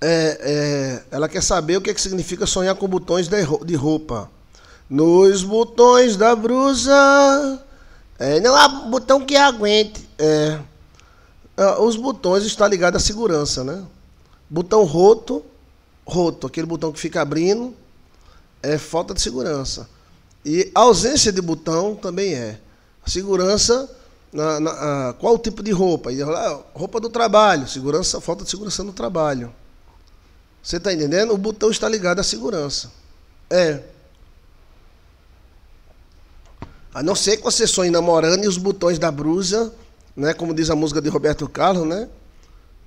é, é, ela quer saber o que, é que significa sonhar com botões de roupa. Nos botões da brusa. É, não há botão que aguente. É, é os botões estão ligados à segurança, né? Botão roto, roto, aquele botão que fica abrindo, é falta de segurança. E ausência de botão também é. Segurança, na, na, qual o tipo de roupa? Ah, roupa do trabalho, segurança, falta de segurança no trabalho. Você está entendendo? O botão está ligado à segurança. É. A não ser que você sonhe namorando e os botões da brusa, né? Como diz a música de Roberto Carlos, né?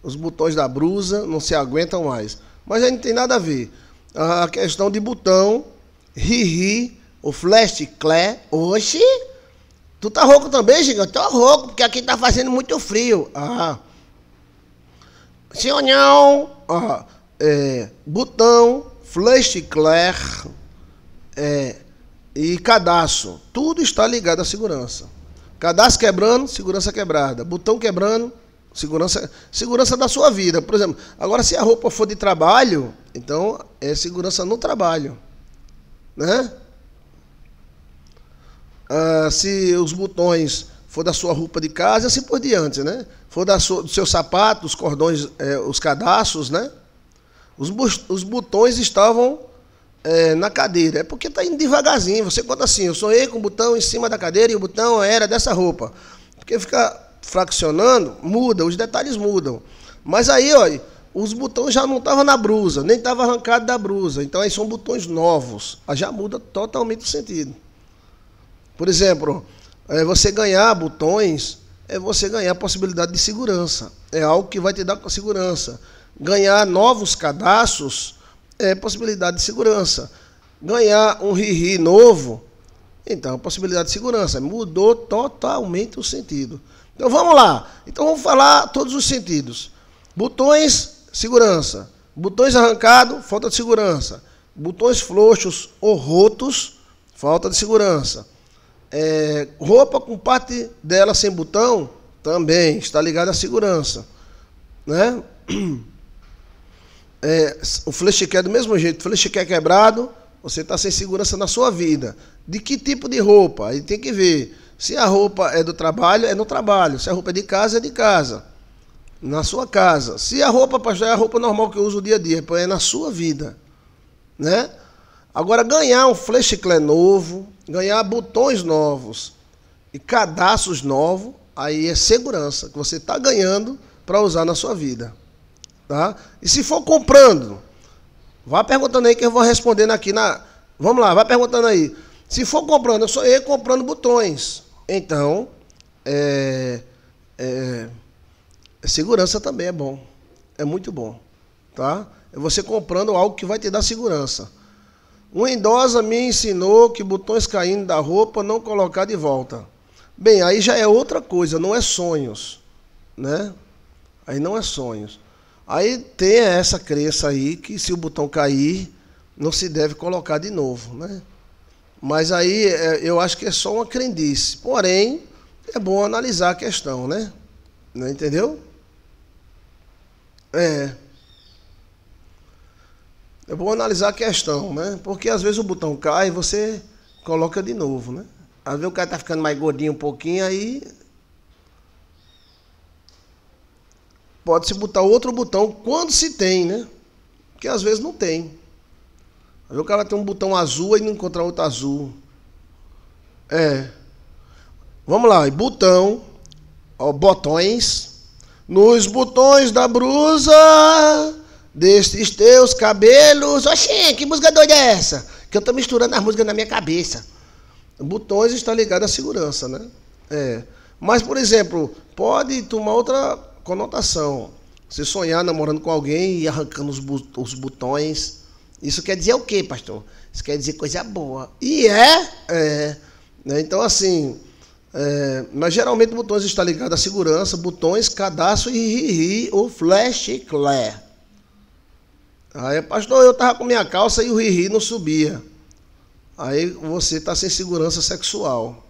Os botões da brusa não se aguentam mais. Mas aí não tem nada a ver. A questão de botão, ri-ri, o flash clé, oxi. Tu tá rouco também, gigante? Tô rouco, porque aqui tá fazendo muito frio. Ah. Senhor não? Ah é, botão, flashclair é, e cadastro. Tudo está ligado à segurança. Cadastro quebrando, segurança quebrada. Botão quebrando, segurança, segurança da sua vida. Por exemplo, agora se a roupa for de trabalho, então é segurança no trabalho. Né? Ah, se os botões for da sua roupa de casa, assim por diante, né? For da sua, do seu sapato, os cordões, é, os cadastros, né? Os, os botões estavam é, na cadeira. É porque está indo devagarzinho. Você conta assim, eu sonhei com o botão em cima da cadeira e o botão era dessa roupa. Porque fica fraccionando, muda, os detalhes mudam. Mas aí, olha, os botões já não estavam na brusa, nem estavam arrancado da brusa. Então aí são botões novos. Aí já muda totalmente o sentido. Por exemplo, é, você ganhar botões é você ganhar a possibilidade de segurança. É algo que vai te dar com segurança ganhar novos cadastros é possibilidade de segurança. Ganhar um riri novo, então possibilidade de segurança. Mudou totalmente o sentido. Então vamos lá. Então vamos falar todos os sentidos. Botões, segurança. Botões arrancados, falta de segurança. Botões frouxos ou rotos, falta de segurança. É, roupa com parte dela sem botão, também está ligada à segurança. Né? é, o flash é do mesmo jeito, o flash quebrado, você está sem segurança na sua vida. De que tipo de roupa? Aí tem que ver. Se a roupa é do trabalho, é no trabalho. Se a roupa é de casa, é de casa. Na sua casa. Se a roupa, pastor, é a roupa normal que eu uso dia a dia, é na sua vida. Né? Agora, ganhar um flechiclé novo, ganhar botões novos e cadastros novos, aí é segurança que você está ganhando para usar na sua vida. Tá? E se for comprando, vá perguntando aí que eu vou respondendo aqui na. Vamos lá, vai perguntando aí. Se for comprando, eu sou eu comprando botões. Então, é, é, é, segurança também é bom. É muito bom. Tá? É você comprando algo que vai te dar segurança. Uma idosa me ensinou que botões caindo da roupa não colocar de volta. Bem, aí já é outra coisa, não é sonhos, né? Aí não é sonhos. Aí tem essa crença aí que se o botão cair, não se deve colocar de novo, né? Mas aí é, eu acho que é só uma crendice. Porém, é bom analisar a questão, né? Não entendeu? É. É bom analisar a questão, né? Porque às vezes o botão cai e você coloca de novo, né? Às vezes o cara tá ficando mais gordinho um pouquinho, aí pode-se botar outro botão quando se tem, né? Porque às vezes não tem. Às o cara tem um botão azul e não encontra outro azul. É. Vamos lá, botão, ó, botões. Nos botões da brusa destes teus cabelos. Oxê, que música doida é essa? Que eu tô misturando as músicas na minha cabeça. Botões está ligado à segurança, né? É. Mas, por exemplo, pode tomar outra conotação. Você sonhar namorando com alguém e arrancando os, os botões. Isso quer dizer o quê, pastor? Isso quer dizer coisa boa. E é. é né? Então, assim. É, mas geralmente botões está ligado à segurança, botões, cadastro e ri, ri ou flash clear. Aí, pastor, eu tava com minha calça e o ri, não subia. Aí você está sem segurança sexual.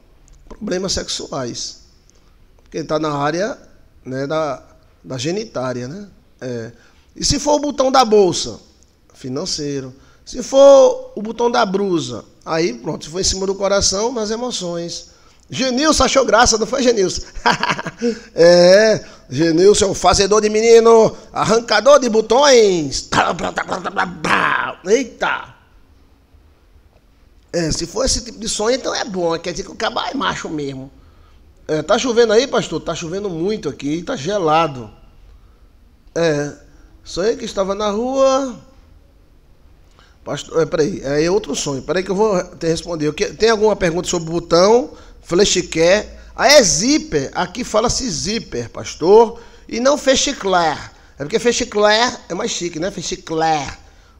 Problemas sexuais. Quem está na área né, da, da genitária, né? É. E se for o botão da bolsa, financeiro. Se for o botão da brusa, aí pronto, se for em cima do coração, nas emoções. Genilson achou graça, não foi Genilson? é, Genilson é um fazedor de menino, arrancador de botões. Tá, Eita! É, se for esse tipo de sonho, então é bom, quer dizer que o cabo é macho mesmo. É, tá chovendo aí, pastor? Tá chovendo muito aqui, tá gelado. É, sonhei que estava na rua. Pastor, é, peraí, é outro sonho. Peraí que eu vou te responder. Tem alguma pergunta sobre o botão, flashcare? Ah, é zíper. Aqui fala-se zíper, pastor. E não fechiclé É porque fechiclé é mais chique, né? fechiclé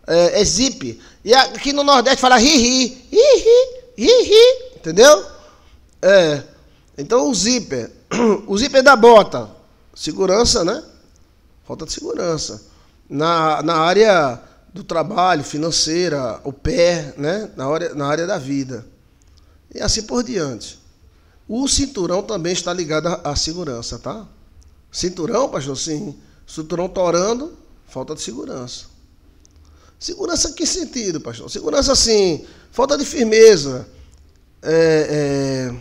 É, é zip. E aqui no Nordeste fala ri-ri. Ri-ri. Ri-ri. Entendeu? É. Então o zíper, o zíper é da bota, segurança, né? Falta de segurança. Na, na área do trabalho, financeira, o pé, né? Na área, na área da vida. E assim por diante. O cinturão também está ligado à, à segurança, tá? Cinturão, pastor, sim. Cinturão torando, falta de segurança. Segurança que sentido, pastor? Segurança, sim. Falta de firmeza. É, é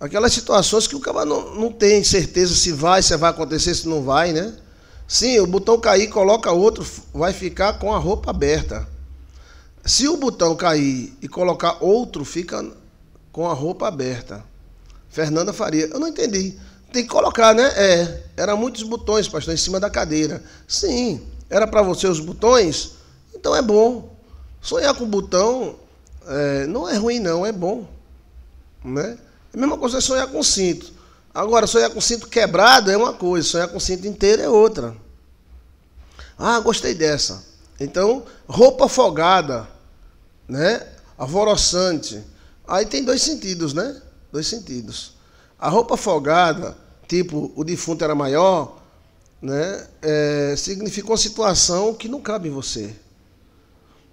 Aquelas situações que o cara não, não tem certeza se vai, se vai acontecer, se não vai, né? Sim, o botão cair, coloca outro, vai ficar com a roupa aberta. Se o botão cair e colocar outro, fica com a roupa aberta. Fernanda Faria. Eu não entendi. Tem que colocar, né? É. Era muitos botões, pastor, em cima da cadeira. Sim. Era para você os botões? Então é bom. Sonhar com botão é, não é ruim, não. É bom. Né? É a mesma coisa é sonhar com cinto. Agora, sonhar com cinto quebrado é uma coisa, sonhar com cinto inteiro é outra. Ah, gostei dessa. Então, roupa folgada, né? Avoroçante. Aí tem dois sentidos, né? Dois sentidos. A roupa folgada, tipo o defunto era maior, né? É, significa uma situação que não cabe em você.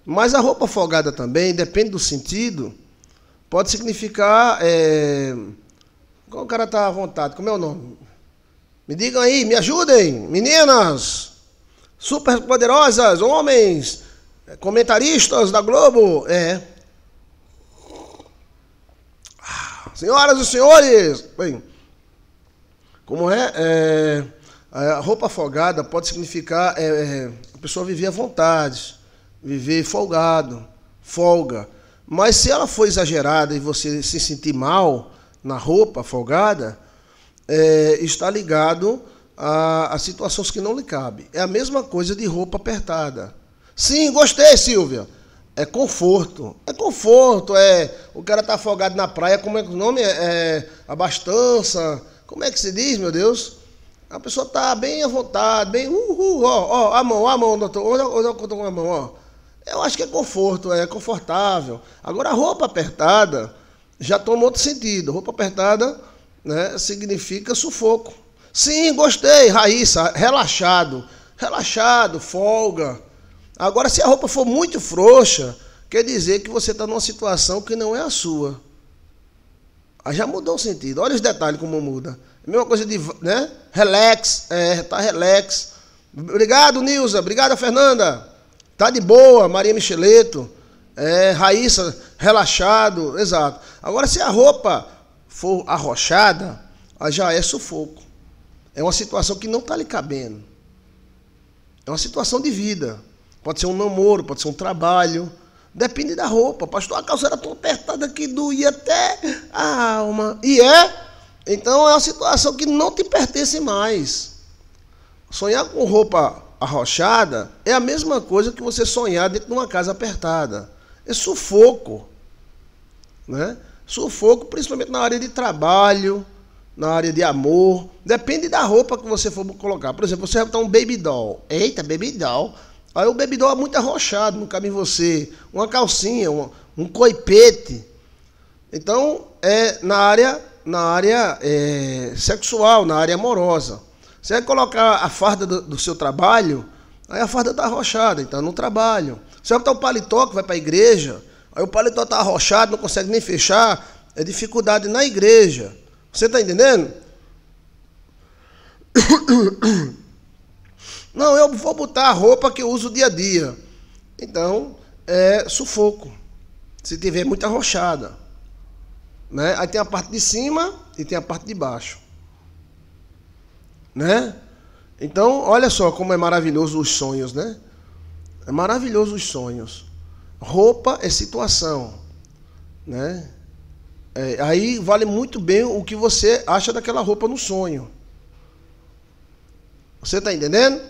Mas a roupa folgada também, depende do sentido, Pode significar. É... Qual o cara está à vontade? Como é o nome? Me digam aí, me ajudem, meninas, super poderosas, homens, é, comentaristas da Globo, é. Ah, senhoras e senhores, bem, como é, é a roupa folgada pode significar é, é, a pessoa viver à vontade, viver folgado, folga. Mas se ela for exagerada e você se sentir mal na roupa, folgada, é, está ligado a, a, situações que não lhe cabem. É a mesma coisa de roupa apertada. Sim, gostei, Silvia. É conforto. É conforto, é. O cara tá afogado na praia, como é que o nome? É, é, abastança. Como é que se diz, meu Deus? A pessoa tá bem à vontade, bem. Uhul, uh, ó, ó, a mão, a mão, doutor. onde eu olha com a mão, ó. Eu acho que é conforto, é confortável. Agora, a roupa apertada já toma outro sentido. Roupa apertada né, significa sufoco. Sim, gostei, Raíssa, relaxado. Relaxado, folga. Agora, se a roupa for muito frouxa, quer dizer que você está numa situação que não é a sua. Aí já mudou o sentido. Olha os detalhes como muda. Mesma coisa de, né? Relax, é, tá relax. Obrigado, Nilza. Obrigado, Fernanda. Tá de boa, Maria Micheleto, é, Raíssa, relaxado, exato. Agora, se a roupa for arrochada, já é sufoco. É uma situação que não está lhe cabendo. É uma situação de vida. Pode ser um namoro, pode ser um trabalho. Depende da roupa. Pastor, a calça era tão apertada que doía até a alma. E é. Então é uma situação que não te pertence mais. Sonhar com roupa arrochada é a mesma coisa que você sonhar dentro de uma casa apertada. É sufoco. Né? Sufoco, principalmente na área de trabalho, na área de amor. Depende da roupa que você for colocar. Por exemplo, você vai botar um baby doll. Eita, baby doll. Aí o baby doll é muito arrochado, não cabe em você. Uma calcinha, um, um coipete. Então, é na área, na área é, sexual, na área amorosa. Você vai colocar a farda do, do seu trabalho, aí a farda está arrochada, então não trabalho. Você vai botar o paletó que vai para a igreja, aí o paletó está arrochado, não consegue nem fechar, é dificuldade na igreja. Você está entendendo? Não, eu vou botar a roupa que eu uso dia a dia. Então, é sufoco. Se tiver muito arrochada. Né? Aí tem a parte de cima e tem a parte de baixo né? Então, olha só como é maravilhoso os sonhos, né? É maravilhoso os sonhos. Roupa é situação, né? É, aí vale muito bem o que você acha daquela roupa no sonho. Você tá entendendo?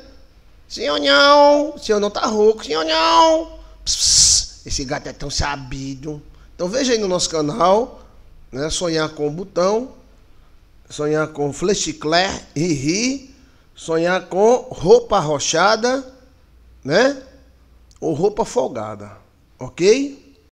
Senhor não, senhor não tá rouco, senhor não. esse gato é tão sabido. Então veja aí no nosso canal, né? Sonhar com o botão sonhar com flechiclé, ri, sonhar com roupa rochada, né? Ou roupa folgada, ok?